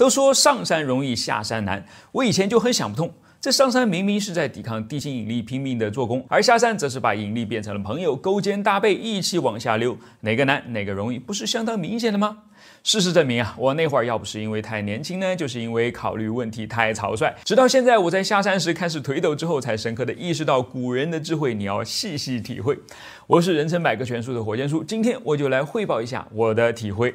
都说上山容易下山难，我以前就很想不通。这上山明明是在抵抗地心引力，拼命的做功，而下山则是把引力变成了朋友，勾肩搭背，一起往下溜，哪个难哪个容易，不是相当明显的吗？事实证明啊，我那会儿要不是因为太年轻呢，就是因为考虑问题太草率。直到现在，我在下山时开始腿抖之后，才深刻的意识到古人的智慧，你要细细体会。我是人称百科全书的火箭叔，今天我就来汇报一下我的体会。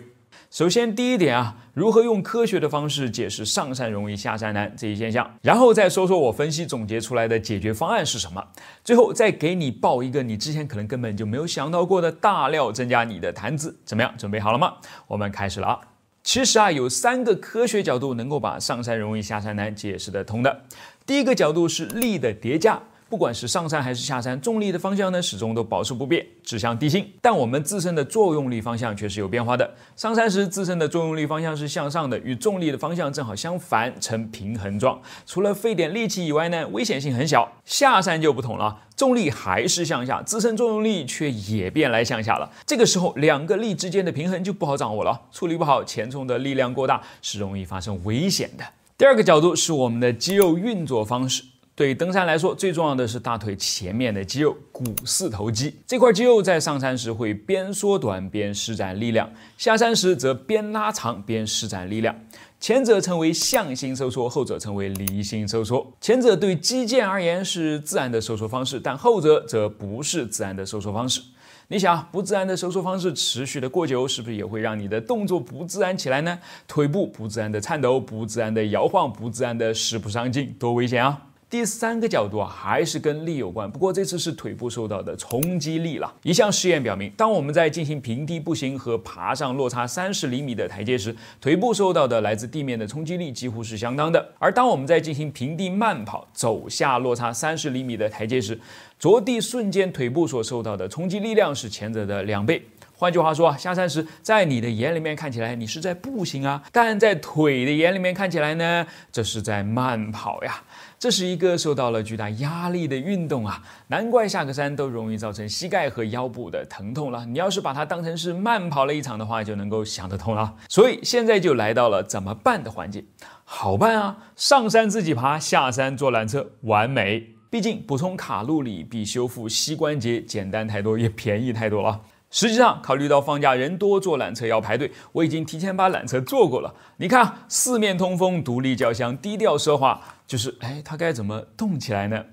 首先，第一点啊，如何用科学的方式解释上山容易下山难这一现象？然后再说说我分析总结出来的解决方案是什么？最后再给你爆一个你之前可能根本就没有想到过的大料，增加你的谈资，怎么样？准备好了吗？我们开始了啊！其实啊，有三个科学角度能够把上山容易下山难解释得通的。第一个角度是力的叠加。不管是上山还是下山，重力的方向呢始终都保持不变，指向地心。但我们自身的作用力方向却是有变化的。上山时自身的作用力方向是向上的，与重力的方向正好相反，呈平衡状。除了费点力气以外呢，危险性很小。下山就不同了，重力还是向下，自身作用力却也变来向下了。这个时候两个力之间的平衡就不好掌握了，处理不好前冲的力量过大是容易发生危险的。第二个角度是我们的肌肉运作方式。对登山来说，最重要的是大腿前面的肌肉股四头肌这块肌肉在上山时会边缩短边施展力量，下山时则边拉长边施展力量。前者称为向心收缩，后者称为离心收缩。前者对肌腱而言是自然的收缩方式，但后者则不是自然的收缩方式。你想，不自然的收缩方式持续的过久，是不是也会让你的动作不自然起来呢？腿部不自然的颤抖、不自然的摇晃、不自然的使不上劲，多危险啊！第三个角度啊，还是跟力有关，不过这次是腿部受到的冲击力了。一项试验表明，当我们在进行平地步行和爬上落差三十厘米的台阶时，腿部受到的来自地面的冲击力几乎是相当的；而当我们在进行平地慢跑走下落差三十厘米的台阶时，着地瞬间腿部所受到的冲击力量是前者的两倍。换句话说啊，下山时在你的眼里面看起来，你是在步行啊；但在腿的眼里面看起来呢，这是在慢跑呀。这是一个受到了巨大压力的运动啊，难怪下个山都容易造成膝盖和腰部的疼痛了。你要是把它当成是慢跑了一场的话，就能够想得通了。所以现在就来到了怎么办的环节。好办啊，上山自己爬，下山坐缆车，完美。毕竟补充卡路里比修复膝关节简单太多，也便宜太多了。实际上，考虑到放假人多，坐缆车要排队，我已经提前把缆车坐过了。你看，四面通风，独立轿厢，低调奢华，就是，哎，它该怎么动起来呢？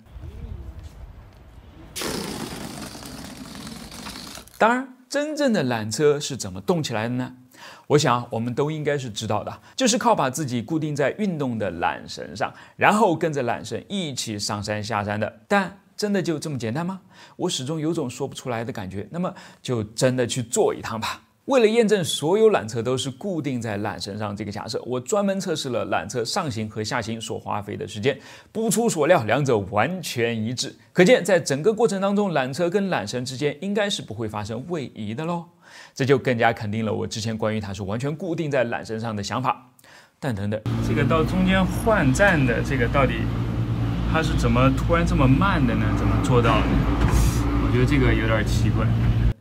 当然，真正的缆车是怎么动起来的呢？我想，我们都应该是知道的，就是靠把自己固定在运动的缆绳上，然后跟着缆绳一起上山下山的。但真的就这么简单吗？我始终有种说不出来的感觉。那么就真的去做一趟吧。为了验证所有缆车都是固定在缆绳上这个假设，我专门测试了缆车上行和下行所花费的时间。不出所料，两者完全一致。可见，在整个过程当中，缆车跟缆绳之间应该是不会发生位移的喽。这就更加肯定了我之前关于它是完全固定在缆绳上的想法。但等等，这个到中间换站的这个到底？它是怎么突然这么慢的呢？怎么做到的？我觉得这个有点奇怪。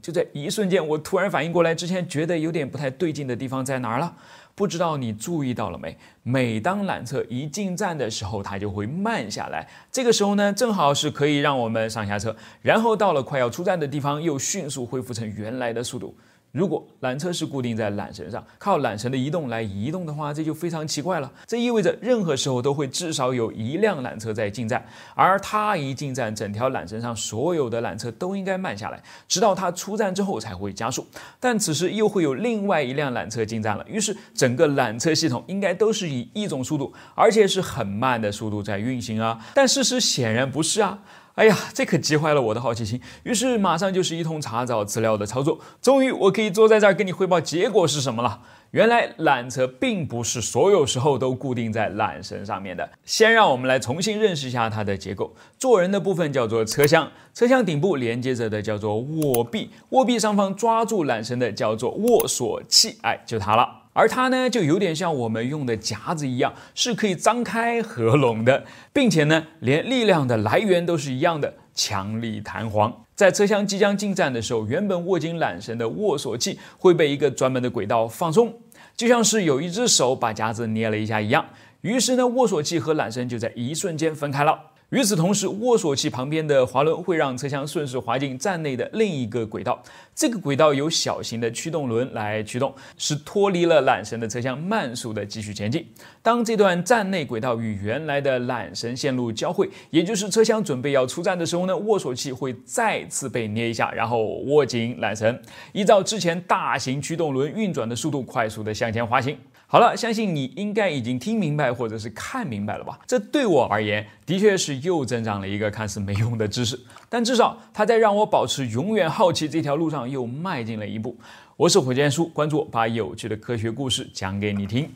就在一瞬间，我突然反应过来，之前觉得有点不太对劲的地方在哪儿了？不知道你注意到了没？每当缆车一进站的时候，它就会慢下来，这个时候呢，正好是可以让我们上下车。然后到了快要出站的地方，又迅速恢复成原来的速度。如果缆车是固定在缆绳上，靠缆绳的移动来移动的话，这就非常奇怪了。这意味着任何时候都会至少有一辆缆车在进站，而它一进站，整条缆绳上所有的缆车都应该慢下来，直到它出站之后才会加速。但此时又会有另外一辆缆车进站了，于是整个缆车系统应该都是以一种速度，而且是很慢的速度在运行啊。但事实显然不是啊。哎呀，这可急坏了我的好奇心，于是马上就是一通查找资料的操作。终于，我可以坐在这儿跟你汇报结果是什么了。原来缆车并不是所有时候都固定在缆绳上面的。先让我们来重新认识一下它的结构。坐人的部分叫做车厢，车厢顶部连接着的叫做卧臂，卧臂上方抓住缆绳的叫做握索器。哎，就它了。而它呢，就有点像我们用的夹子一样，是可以张开合拢的，并且呢，连力量的来源都是一样的强力弹簧。在车厢即将进站的时候，原本握紧缆绳的握索器会被一个专门的轨道放松，就像是有一只手把夹子捏了一下一样。于是呢，握索器和缆绳就在一瞬间分开了。与此同时，握索器旁边的滑轮会让车厢顺势滑进站内的另一个轨道。这个轨道由小型的驱动轮来驱动，使脱离了缆绳的车厢慢速的继续前进。当这段站内轨道与原来的缆绳线路交汇，也就是车厢准备要出站的时候呢，握索器会再次被捏一下，然后握紧缆绳，依照之前大型驱动轮运转的速度，快速的向前滑行。好了，相信你应该已经听明白或者是看明白了吧？这对我而言，的确是又增长了一个看似没用的知识，但至少它在让我保持永远好奇这条路上又迈进了一步。我是火箭叔，关注我，把有趣的科学故事讲给你听。